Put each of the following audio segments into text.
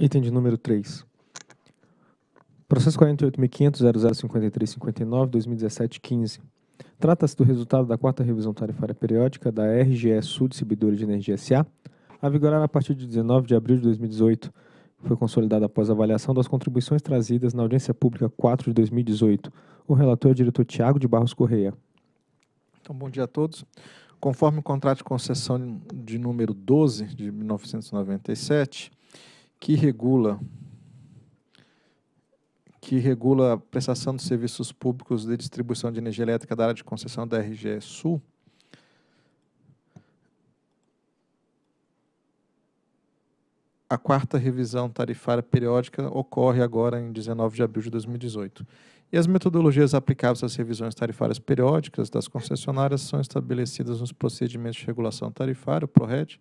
Item de número 3. Processo 48.500.0053.59.2017.15. Trata-se do resultado da quarta revisão tarifária periódica da RGE Sul Distribuidora de Energia S.A., a vigorar a partir de 19 de abril de 2018. Foi consolidada após avaliação das contribuições trazidas na audiência pública 4 de 2018. O relator é o diretor Tiago de Barros Correia. Então, bom dia a todos. Conforme o contrato de concessão de número 12 de 1997, que regula que regula a prestação de serviços públicos de distribuição de energia elétrica da área de concessão da RGE Sul, a quarta revisão tarifária periódica ocorre agora em 19 de abril de 2018. E as metodologias aplicáveis às revisões tarifárias periódicas das concessionárias são estabelecidas nos procedimentos de regulação tarifária, o PRORET,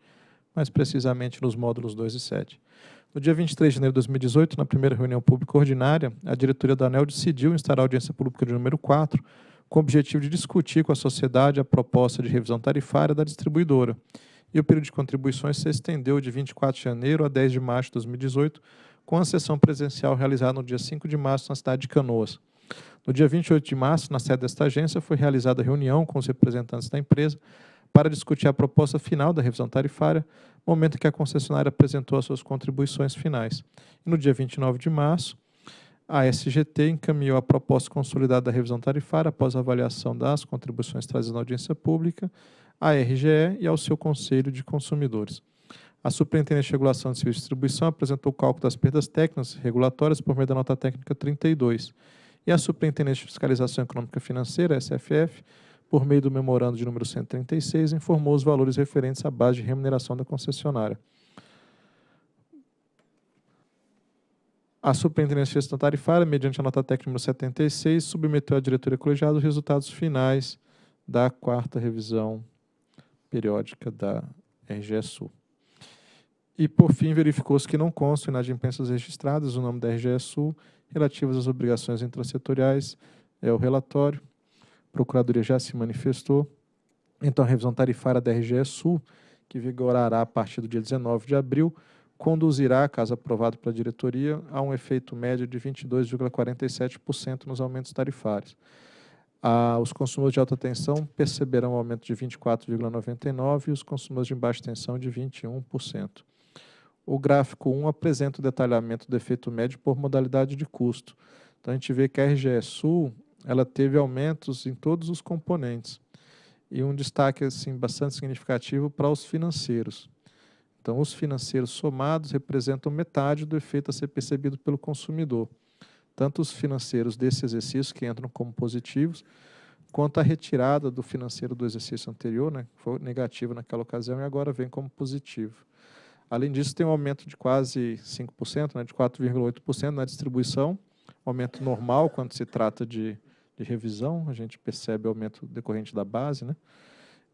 mais precisamente nos módulos 2 e 7. No dia 23 de janeiro de 2018, na primeira reunião pública ordinária, a diretoria da ANEL decidiu instar a audiência pública de número 4, com o objetivo de discutir com a sociedade a proposta de revisão tarifária da distribuidora. E o período de contribuições se estendeu de 24 de janeiro a 10 de março de 2018, com a sessão presencial realizada no dia 5 de março na cidade de Canoas. No dia 28 de março, na sede desta agência, foi realizada a reunião com os representantes da empresa para discutir a proposta final da revisão tarifária, momento que a concessionária apresentou as suas contribuições finais. no dia 29 de março, a SGT encaminhou a proposta consolidada da revisão tarifária após a avaliação das contribuições trazidas na audiência pública, à RGE e ao seu Conselho de Consumidores. A Superintendência de Regulação de Serviço de Distribuição apresentou o cálculo das perdas técnicas regulatórias por meio da nota técnica 32. E a Superintendência de Fiscalização Econômica Financeira, SFF, por meio do memorando de número 136, informou os valores referentes à base de remuneração da concessionária. A Superintendência de Tarifária, mediante a nota técnica número 76, submeteu à diretoria colegiada os resultados finais da quarta revisão periódica da RGSU. E, por fim, verificou-se que não constam inadimplências registradas o no nome da RGSU relativas às obrigações intrasetoriais. É o relatório. Procuradoria já se manifestou. Então, a revisão tarifária da RGE Sul, que vigorará a partir do dia 19 de abril, conduzirá, caso aprovado pela diretoria, a um efeito médio de 22,47% nos aumentos tarifários. Ah, os consumidores de alta tensão perceberão um aumento de 24,99% e os consumidores de baixa tensão de 21%. O gráfico 1 apresenta o detalhamento do efeito médio por modalidade de custo. Então, a gente vê que a RGE Sul ela teve aumentos em todos os componentes e um destaque assim bastante significativo para os financeiros. Então, os financeiros somados representam metade do efeito a ser percebido pelo consumidor, tanto os financeiros desse exercício que entram como positivos, quanto a retirada do financeiro do exercício anterior, né, que foi negativo naquela ocasião e agora vem como positivo. Além disso, tem um aumento de quase 5%, né, de 4,8% na distribuição, aumento normal quando se trata de de revisão, a gente percebe aumento decorrente da base, né?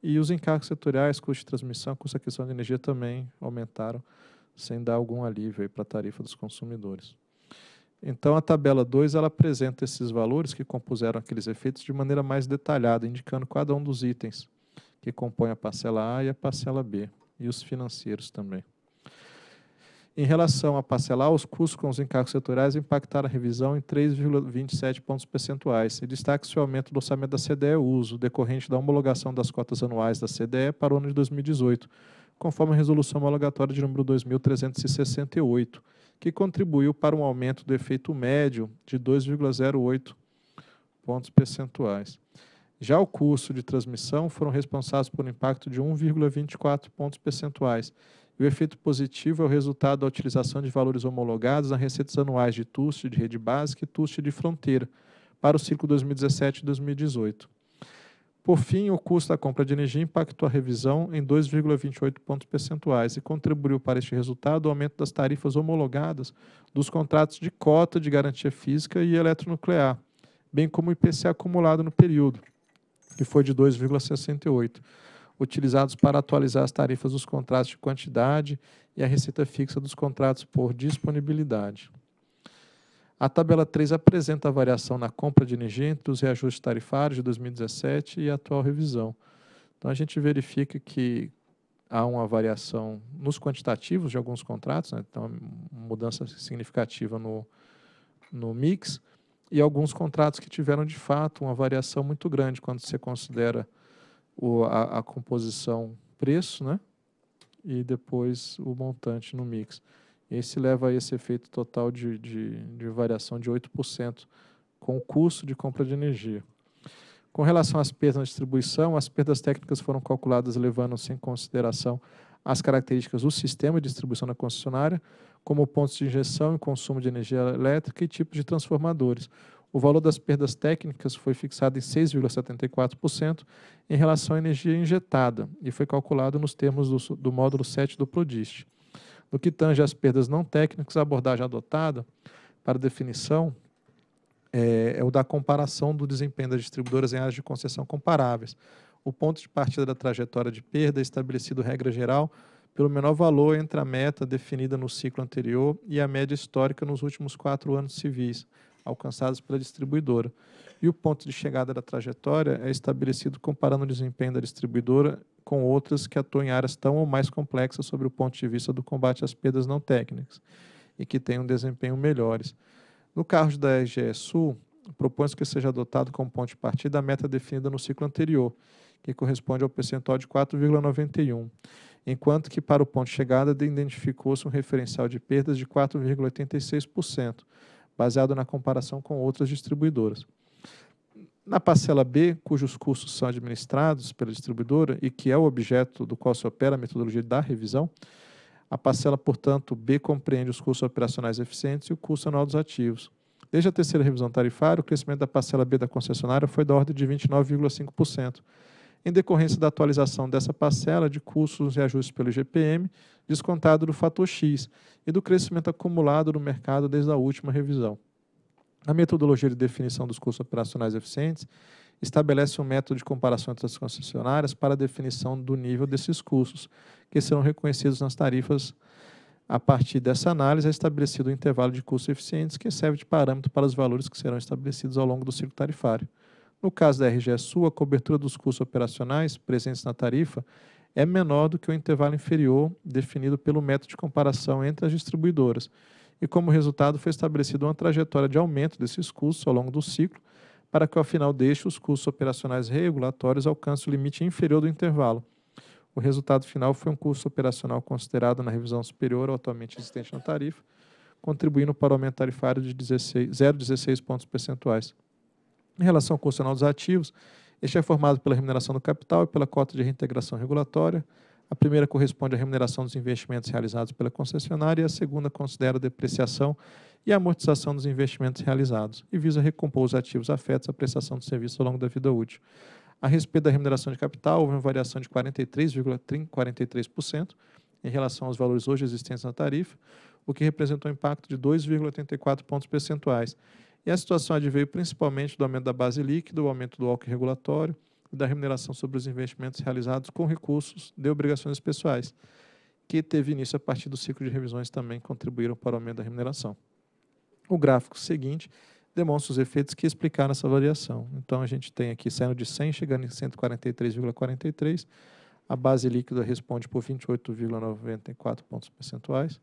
E os encargos setoriais, custo de transmissão, custo de aquisição de energia também aumentaram, sem dar algum alívio para a tarifa dos consumidores. Então, a tabela 2 ela apresenta esses valores que compuseram aqueles efeitos de maneira mais detalhada, indicando cada um dos itens que compõem a parcela A e a parcela B, e os financeiros também. Em relação a parcelar, os custos com os encargos setoriais impactaram a revisão em 3,27 pontos percentuais. E destaque-se o aumento do orçamento da CDE Uso, decorrente da homologação das cotas anuais da CDE para o ano de 2018, conforme a resolução homologatória de número 2368, que contribuiu para um aumento do efeito médio de 2,08 pontos percentuais. Já o custo de transmissão foram responsáveis por um impacto de 1,24 pontos percentuais e o efeito positivo é o resultado da utilização de valores homologados nas receitas anuais de TUST de rede básica e TUST de fronteira para o ciclo 2017 2018. Por fim, o custo da compra de energia impactou a revisão em 2,28 pontos percentuais e contribuiu para este resultado o aumento das tarifas homologadas dos contratos de cota de garantia física e eletronuclear, bem como o IPC acumulado no período, que foi de 2,68 utilizados para atualizar as tarifas dos contratos de quantidade e a receita fixa dos contratos por disponibilidade. A tabela 3 apresenta a variação na compra de energia entre os reajustes tarifários de 2017 e a atual revisão. Então, a gente verifica que há uma variação nos quantitativos de alguns contratos, né? então, mudança significativa no, no mix, e alguns contratos que tiveram, de fato, uma variação muito grande quando se considera o, a, a composição preço, né? E depois o montante no mix. Esse leva a esse efeito total de, de, de variação de 8% com o custo de compra de energia. Com relação às perdas na distribuição, as perdas técnicas foram calculadas levando-se em consideração as características do sistema de distribuição da concessionária, como pontos de injeção e consumo de energia elétrica e tipos de transformadores, o valor das perdas técnicas foi fixado em 6,74% em relação à energia injetada e foi calculado nos termos do, do módulo 7 do PRODIST. No que tange às perdas não técnicas, a abordagem adotada para definição é, é o da comparação do desempenho das distribuidoras em áreas de concessão comparáveis. O ponto de partida da trajetória de perda é estabelecido, regra geral, pelo menor valor entre a meta definida no ciclo anterior e a média histórica nos últimos quatro anos civis, alcançados pela distribuidora. E o ponto de chegada da trajetória é estabelecido comparando o desempenho da distribuidora com outras que atuam em áreas tão ou mais complexas sobre o ponto de vista do combate às perdas não técnicas e que tenham um desempenho melhores. No caso da EGE Sul, propõe-se que seja adotado como ponto de partida a meta definida no ciclo anterior, que corresponde ao percentual de 4,91, enquanto que para o ponto de chegada identificou-se um referencial de perdas de 4,86%, baseado na comparação com outras distribuidoras. Na parcela B, cujos custos são administrados pela distribuidora e que é o objeto do qual se opera a metodologia da revisão, a parcela, portanto, B compreende os custos operacionais eficientes e o custo anual dos ativos. Desde a terceira revisão tarifária, o crescimento da parcela B da concessionária foi da ordem de 29,5%, em decorrência da atualização dessa parcela de custos e ajustes pelo IGPM, descontado do fator X e do crescimento acumulado no mercado desde a última revisão. A metodologia de definição dos custos operacionais eficientes estabelece um método de comparação entre as concessionárias para a definição do nível desses custos, que serão reconhecidos nas tarifas. A partir dessa análise, é estabelecido o um intervalo de custos eficientes, que serve de parâmetro para os valores que serão estabelecidos ao longo do ciclo tarifário. No caso da RGE Sul, a cobertura dos custos operacionais presentes na tarifa é menor do que o intervalo inferior definido pelo método de comparação entre as distribuidoras. E como resultado, foi estabelecida uma trajetória de aumento desses custos ao longo do ciclo, para que ao final deixe os custos operacionais regulatórios alcance o limite inferior do intervalo. O resultado final foi um custo operacional considerado na revisão superior ao atualmente existente na tarifa, contribuindo para o aumento tarifário de 0,16 pontos percentuais. Em relação ao constitucional dos ativos, este é formado pela remuneração do capital e pela cota de reintegração regulatória. A primeira corresponde à remuneração dos investimentos realizados pela concessionária e a segunda considera a depreciação e a amortização dos investimentos realizados e visa recompor os ativos afetos à prestação de serviço ao longo da vida útil. A respeito da remuneração de capital, houve uma variação de 43,43% 43 em relação aos valores hoje existentes na tarifa, o que representou um impacto de 2,84 pontos percentuais e a situação adveio principalmente do aumento da base líquida, do aumento do walk regulatório e da remuneração sobre os investimentos realizados com recursos de obrigações pessoais, que teve início a partir do ciclo de revisões também contribuíram para o aumento da remuneração. O gráfico seguinte demonstra os efeitos que explicaram essa variação. Então, a gente tem aqui saindo de 100, chegando em 143,43, a base líquida responde por 28,94 pontos percentuais,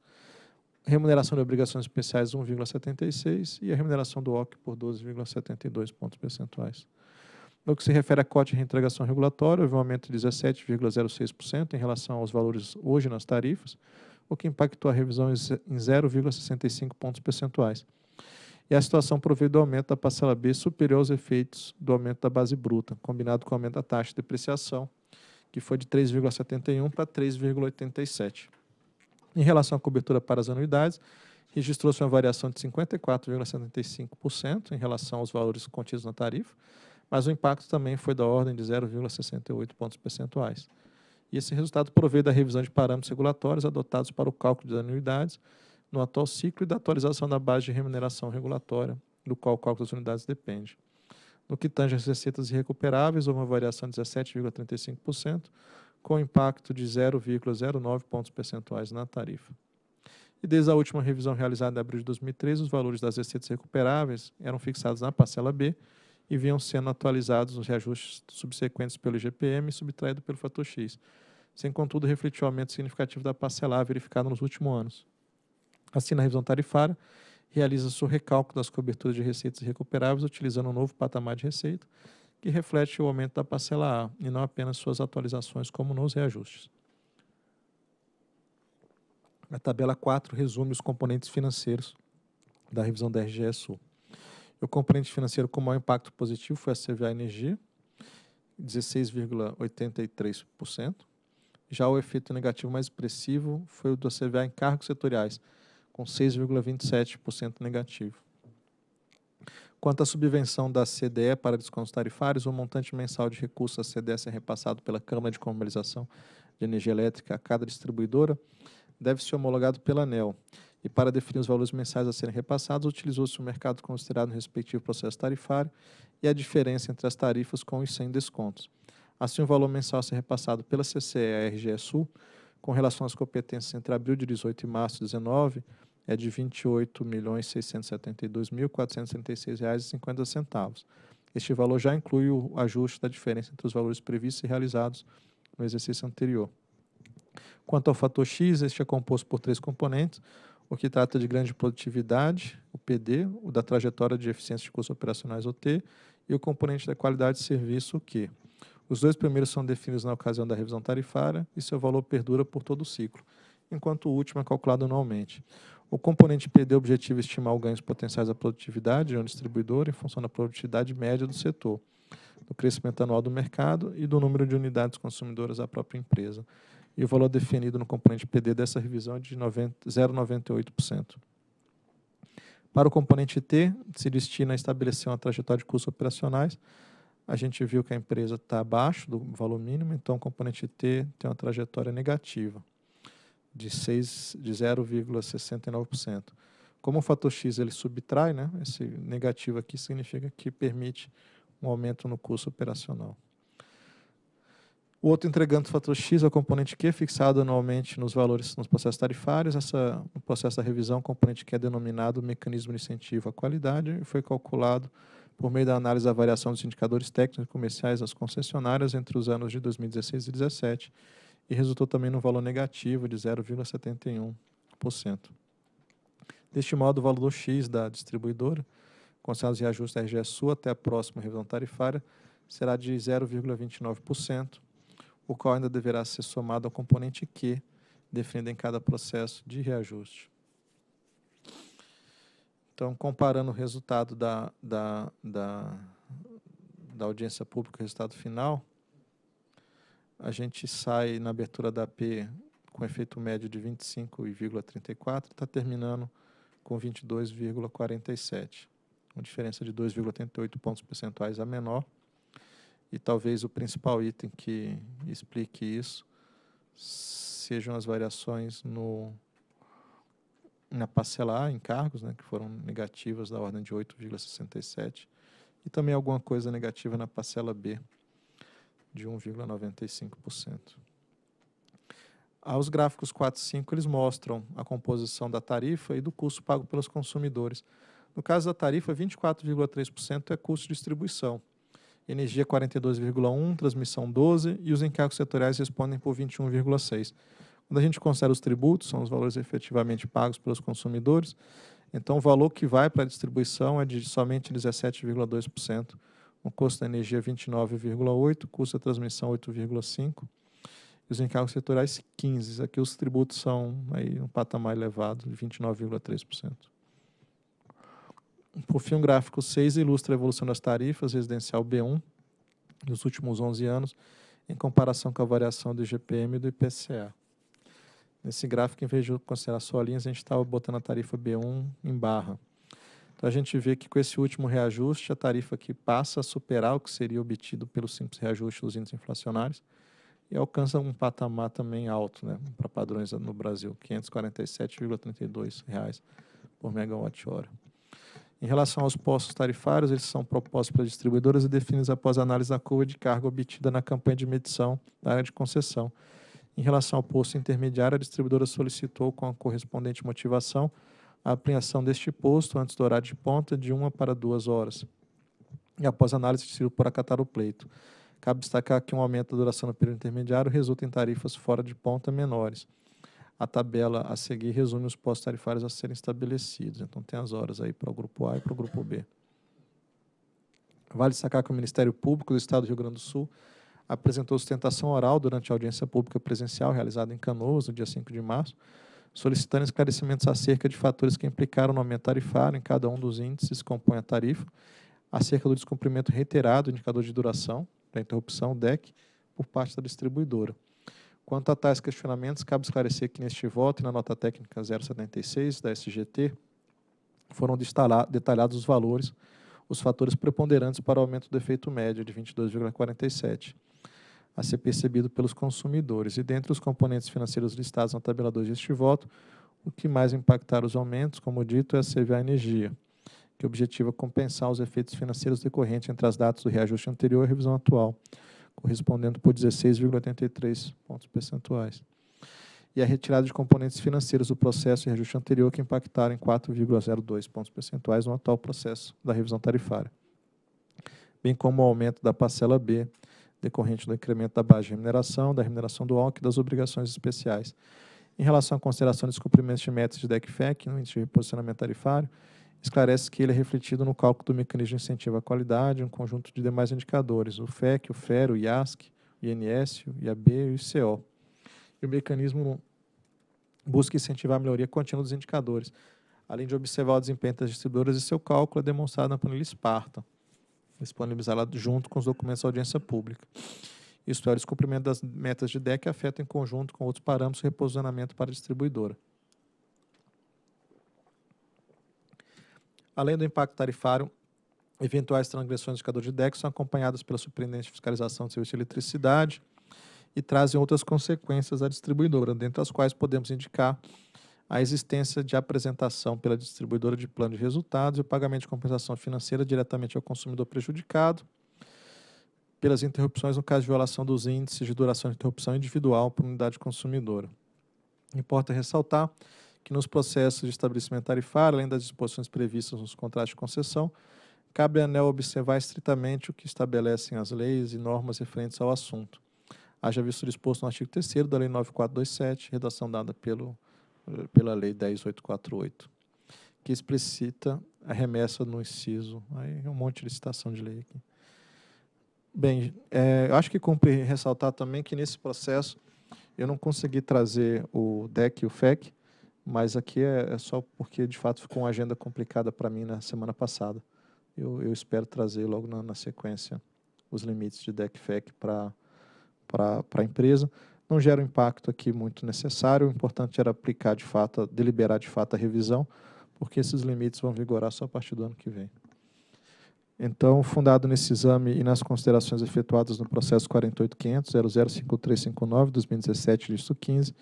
remuneração de obrigações especiais 1,76 e a remuneração do OC por 12,72 pontos percentuais. No que se refere a corte de reintegração regulatória, houve um aumento de 17,06% em relação aos valores hoje nas tarifas, o que impactou a revisão em 0,65 pontos percentuais. E a situação proveio do aumento da parcela B superior aos efeitos do aumento da base bruta, combinado com o aumento da taxa de depreciação, que foi de 3,71 para 3,87. Em relação à cobertura para as anuidades, registrou-se uma variação de 54,75% em relação aos valores contidos na tarifa, mas o impacto também foi da ordem de 0,68 pontos percentuais. E esse resultado provei da revisão de parâmetros regulatórios adotados para o cálculo das anuidades no atual ciclo e da atualização da base de remuneração regulatória, do qual o cálculo das unidades depende. No que tange às receitas irrecuperáveis, houve uma variação de 17,35%, com impacto de 0,09 pontos percentuais na tarifa. E desde a última revisão realizada em abril de 2013, os valores das receitas recuperáveis eram fixados na parcela B e vinham sendo atualizados nos reajustes subsequentes pelo IGPM e subtraído pelo fator X, sem contudo refletir o aumento significativo da parcela A verificado nos últimos anos. Assim, na revisão tarifária, realiza-se o recálculo das coberturas de receitas recuperáveis utilizando um novo patamar de receita, que reflete o aumento da parcela A e não apenas suas atualizações, como nos reajustes. A tabela 4 resume os componentes financeiros da revisão da RGE Sul. O componente financeiro com maior impacto positivo foi a CVA Energia, 16,83%. Já o efeito negativo mais expressivo foi o da CVA em cargos setoriais, com 6,27% negativo. Quanto à subvenção da CDE para descontos tarifários, o montante mensal de recursos da CDE ser repassado pela Câmara de Comercialização de Energia Elétrica a cada distribuidora deve ser homologado pela ANEL. E para definir os valores mensais a serem repassados, utilizou-se o mercado considerado no respectivo processo tarifário e a diferença entre as tarifas com e sem descontos. Assim, o valor mensal a ser repassado pela CCE à RGE Sul, com relação às competências entre abril de 18 e março de 19, é de R$ 28.672.436,50. Este valor já inclui o ajuste da diferença entre os valores previstos e realizados no exercício anterior. Quanto ao fator X, este é composto por três componentes, o que trata de grande produtividade, o PD, o da trajetória de eficiência de custos operacionais, o T, e o componente da qualidade de serviço, o Q. Os dois primeiros são definidos na ocasião da revisão tarifária e seu valor perdura por todo o ciclo, enquanto o último é calculado anualmente. O componente PD é objetivo é estimar os ganhos potenciais da produtividade de é um distribuidor em função da produtividade média do setor, do crescimento anual do mercado e do número de unidades consumidoras da própria empresa. E o valor definido no componente PD dessa revisão é de 0,98%. Para o componente T, se destina a estabelecer uma trajetória de custos operacionais. A gente viu que a empresa está abaixo do valor mínimo, então o componente T tem uma trajetória negativa de, de 0,69%. Como o fator X ele subtrai, né, esse negativo aqui significa que permite um aumento no custo operacional. O outro entregando o fator X é o componente Q, fixado anualmente nos valores nos processos tarifários. Essa, no processo da revisão, o componente Q é denominado mecanismo de incentivo à qualidade e foi calculado por meio da análise da variação dos indicadores técnicos e comerciais das concessionárias entre os anos de 2016 e 2017 e resultou também num valor negativo de 0,71%. Deste modo, o valor X da distribuidora, considerado os reajustes da RGE Sul até a próxima revisão tarifária, será de 0,29%, o qual ainda deverá ser somado ao componente Q, definido em cada processo de reajuste. Então, comparando o resultado da, da, da, da audiência pública e o resultado final, a gente sai na abertura da P com efeito médio de 25,34, está terminando com 22,47, uma diferença de 2,88 pontos percentuais a menor. E talvez o principal item que explique isso sejam as variações no na A em cargos, né, que foram negativas da ordem de 8,67, e também alguma coisa negativa na parcela B, de 1,95%. Os gráficos 4 e 5 eles mostram a composição da tarifa e do custo pago pelos consumidores. No caso da tarifa, 24,3% é custo de distribuição, energia 42,1%, transmissão 12% e os encargos setoriais respondem por 21,6%. Quando a gente considera os tributos, são os valores efetivamente pagos pelos consumidores, então o valor que vai para a distribuição é de somente 17,2% o custo da energia 29,8, é o custo da transmissão 8,5 e os encargos setoriais 15. Aqui os tributos são aí um patamar elevado de 29,3%. Por fim, o gráfico 6 ilustra a evolução das tarifas residencial B1 nos últimos 11 anos em comparação com a variação do IGPM e do IPCA. Nesse gráfico, em vez de considerar só linhas, a gente estava tá botando a tarifa B1 em barra. Então a gente vê que com esse último reajuste, a tarifa que passa a superar o que seria obtido pelo simples reajuste dos índices inflacionários e alcança um patamar também alto, né, para padrões no Brasil, R$ 547,32 por megawatt-hora. Em relação aos postos tarifários, eles são propostos para distribuidoras e definidos após análise da curva de carga obtida na campanha de medição da área de concessão. Em relação ao posto intermediário, a distribuidora solicitou com a correspondente motivação a apreensão deste posto antes do horário de ponta de uma para duas horas. E após análise, de por acatar o pleito. Cabe destacar que um aumento da duração do período intermediário resulta em tarifas fora de ponta menores. A tabela a seguir resume os postos tarifários a serem estabelecidos. Então, tem as horas aí para o grupo A e para o grupo B. Vale destacar que o Ministério Público do Estado do Rio Grande do Sul apresentou sustentação oral durante a audiência pública presencial realizada em Canoas, no dia 5 de março, solicitando esclarecimentos acerca de fatores que implicaram no aumento tarifário em cada um dos índices que compõem a tarifa, acerca do descumprimento reiterado do indicador de duração da interrupção, DEC, por parte da distribuidora. Quanto a tais questionamentos, cabe esclarecer que neste voto e na nota técnica 076 da SGT foram detalhados os valores, os fatores preponderantes para o aumento do efeito médio de 22,47 a ser percebido pelos consumidores. E dentre os componentes financeiros listados na tabela 2 deste voto, o que mais impactar os aumentos, como dito, é a CVA Energia, que objetiva compensar os efeitos financeiros decorrentes entre as datas do reajuste anterior e a revisão atual, correspondendo por 16,83 pontos percentuais. E a retirada de componentes financeiros do processo de reajuste anterior, que impactaram em 4,02 pontos percentuais no atual processo da revisão tarifária, bem como o aumento da parcela B, decorrente do incremento da base de remuneração, da remuneração do ONC e das obrigações especiais. Em relação à consideração dos cumprimentos de metas de DECFEC, no índice de reposicionamento tarifário, esclarece que ele é refletido no cálculo do mecanismo de incentivo à qualidade, um conjunto de demais indicadores, o FEC, o FER, o IASC, o INS, o IAB e o ICO. E o mecanismo busca incentivar a melhoria contínua dos indicadores, além de observar o desempenho das distribuidoras e seu cálculo é demonstrado na planilha Spartan disponibilizá-la junto com os documentos da audiência pública. Isto é, o descumprimento das metas de DEC afeta em conjunto com outros parâmetros o reposicionamento para a distribuidora. Além do impacto tarifário, eventuais transgressões do indicador de DEC são acompanhadas pela Superintendência de Fiscalização do Serviço de Eletricidade e trazem outras consequências à distribuidora, dentre as quais podemos indicar a existência de apresentação pela distribuidora de plano de resultados e o pagamento de compensação financeira diretamente ao consumidor prejudicado pelas interrupções no caso de violação dos índices de duração de interrupção individual por unidade consumidora. Importa ressaltar que nos processos de estabelecimento tarifário, além das disposições previstas nos contratos de concessão, cabe à ANEL observar estritamente o que estabelecem as leis e normas referentes ao assunto. Haja visto disposto no artigo 3 da Lei 9427, redação dada pelo pela Lei 10848, que explicita a remessa no inciso. Aí é um monte de citação de lei aqui. Bem, é, eu acho que cumpre ressaltar também que nesse processo eu não consegui trazer o DEC e o FEC, mas aqui é, é só porque de fato ficou uma agenda complicada para mim na semana passada. Eu, eu espero trazer logo na, na, sequência os limites de DEC e FEC para a empresa não gera um impacto aqui muito necessário. O importante era aplicar de fato, deliberar de fato a revisão, porque esses limites vão vigorar só a partir do ano que vem. Então, fundado nesse exame e nas considerações efetuadas no processo 48.500.005359-2017, listo 15,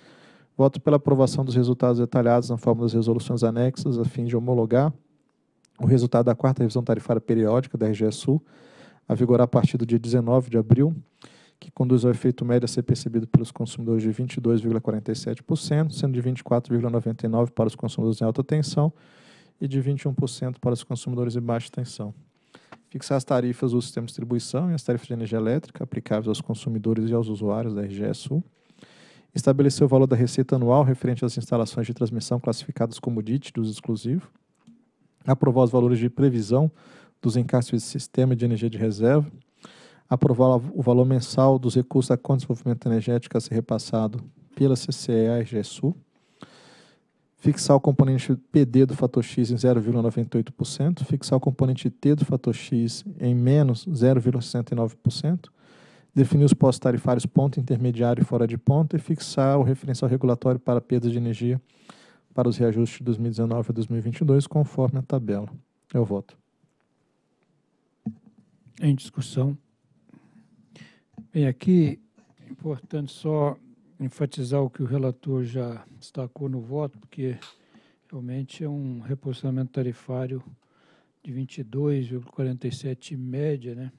voto pela aprovação dos resultados detalhados na forma das resoluções anexas, a fim de homologar o resultado da quarta revisão tarifária periódica da RGE Sul, a vigorar a partir do dia 19 de abril, que conduz ao efeito médio a ser percebido pelos consumidores de 22,47%, sendo de 24,99% para os consumidores em alta tensão e de 21% para os consumidores em baixa tensão. Fixar as tarifas do sistema de distribuição e as tarifas de energia elétrica aplicáveis aos consumidores e aos usuários da RGE Sul. Estabelecer o valor da receita anual referente às instalações de transmissão classificadas como DIT dos exclusivos. Aprovar os valores de previsão dos encartes de sistema de energia de reserva aprovar o valor mensal dos recursos da Conta de Desenvolvimento Energético a ser repassado pela CCE à GESU, fixar o componente PD do fator X em 0,98%, fixar o componente T do fator X em menos 0,69%, definir os postos tarifários ponto intermediário e fora de ponto e fixar o referencial regulatório para perdas de energia para os reajustes de 2019 a 2022, conforme a tabela. Eu voto. Em discussão. Bem, aqui é importante só enfatizar o que o relator já destacou no voto, porque realmente é um reposicionamento tarifário de 22,47 média, né?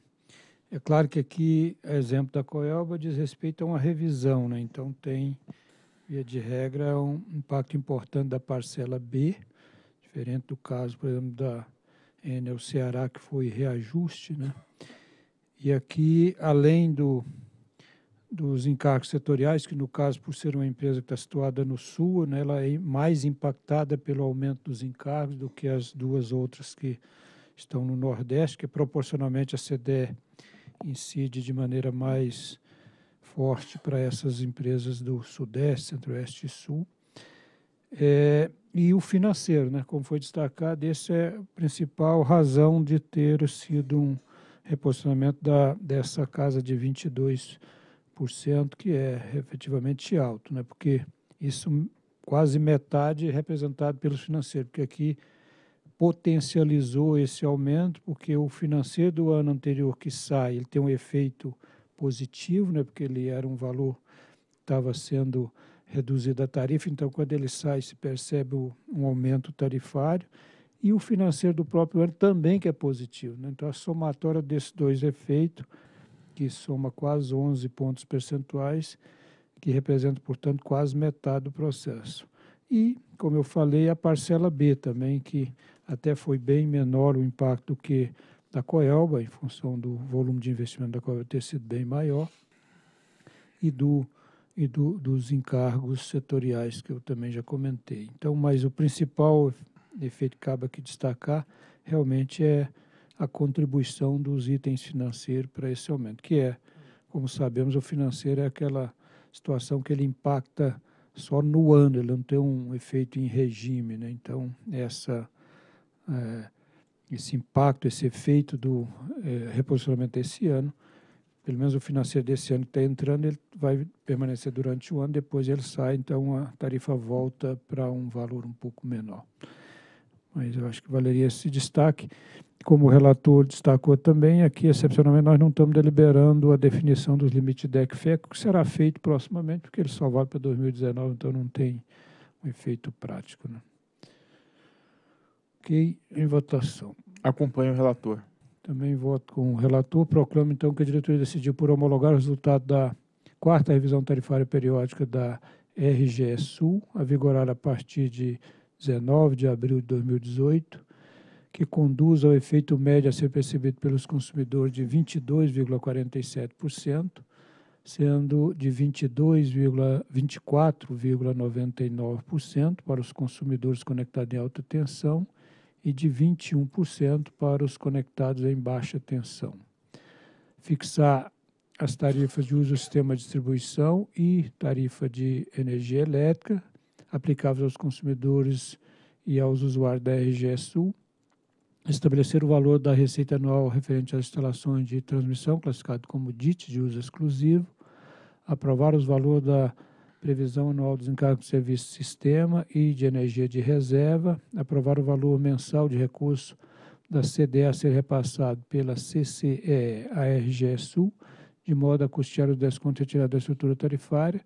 É claro que aqui, exemplo da Coelba, diz respeito a uma revisão, né? Então tem, via de regra, um impacto importante da parcela B, diferente do caso, por exemplo, da Enel Ceará, que foi reajuste, né? E aqui, além do, dos encargos setoriais, que no caso, por ser uma empresa que está situada no sul, né, ela é mais impactada pelo aumento dos encargos do que as duas outras que estão no Nordeste, que proporcionalmente a CDE incide de maneira mais forte para essas empresas do Sudeste, Centro-Oeste e Sul. É, e o financeiro, né, como foi destacado, essa é a principal razão de ter sido um reposicionamento da, dessa casa de 22%, que é efetivamente alto, né? porque isso quase metade é representado pelos financeiros, porque aqui potencializou esse aumento, porque o financeiro do ano anterior que sai, ele tem um efeito positivo, né? porque ele era um valor que estava sendo reduzido a tarifa, então quando ele sai se percebe um aumento tarifário, e o financeiro do próprio ano também que é positivo. Né? Então, a somatória desses dois efeitos, que soma quase 11 pontos percentuais, que representa, portanto, quase metade do processo. E, como eu falei, a parcela B também, que até foi bem menor o impacto que da Coelba, em função do volume de investimento da Coelba ter sido bem maior, e do e do, dos encargos setoriais que eu também já comentei. Então, mas o principal efeito que cabe aqui destacar realmente é a contribuição dos itens financeiros para esse aumento, que é, como sabemos, o financeiro é aquela situação que ele impacta só no ano, ele não tem um efeito em regime. Né? Então, essa, é, esse impacto, esse efeito do é, reposicionamento desse ano, pelo menos o financeiro desse ano que está entrando, ele vai permanecer durante o ano, depois ele sai, então a tarifa volta para um valor um pouco menor mas eu acho que valeria esse destaque. Como o relator destacou também, aqui, excepcionalmente, nós não estamos deliberando a definição dos limites de dec que será feito proximamente, porque ele só vale para 2019, então não tem um efeito prático. Né? Ok, em votação. Acompanho o relator. Também voto com o relator. Proclamo, então, que a diretoria decidiu por homologar o resultado da quarta revisão tarifária periódica da RGE Sul, a vigorar a partir de 19 de abril de 2018, que conduz ao efeito médio a ser percebido pelos consumidores de 22,47%, sendo de 22,24,99% para os consumidores conectados em alta tensão e de 21% para os conectados em baixa tensão. Fixar as tarifas de uso do sistema de distribuição e tarifa de energia elétrica aplicáveis aos consumidores e aos usuários da Sul, estabelecer o valor da receita anual referente às instalações de transmissão, classificado como DIT, de uso exclusivo, aprovar os valores da previsão anual dos encargos de serviço sistema e de energia de reserva, aprovar o valor mensal de recurso da CDE a ser repassado pela CCE à Sul, de modo a custear o desconto retirado da estrutura tarifária,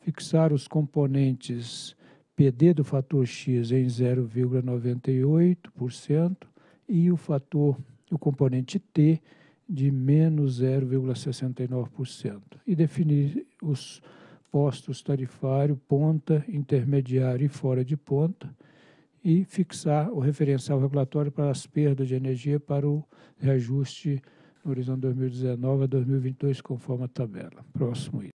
fixar os componentes PD do fator X em 0,98% e o fator, o componente T de menos 0,69%. E definir os postos tarifário, ponta, intermediário e fora de ponta, e fixar o referencial regulatório para as perdas de energia para o reajuste no horizonte 2019 a 2022, conforme a tabela. Próximo item.